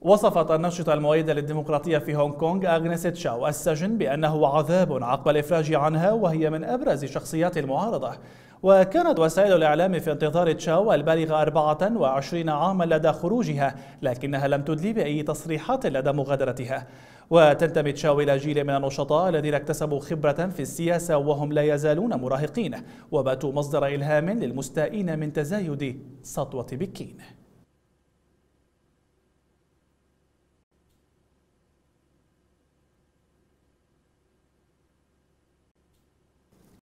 وصفت الناشطة المؤيدة للديمقراطية في هونغ كونغ أغنيس تشاو السجن بأنه عذاب عقب الإفراج عنها وهي من أبرز شخصيات المعارضة وكانت وسائل الإعلام في انتظار تشاو البالغة 24 عاما لدى خروجها لكنها لم تدلي بأي تصريحات لدى مغادرتها وتنتمي تشاو إلى جيل من النشطاء الذين اكتسبوا خبرة في السياسة وهم لا يزالون مراهقين وباتوا مصدر إلهام للمستائين من تزايد سطوة بكين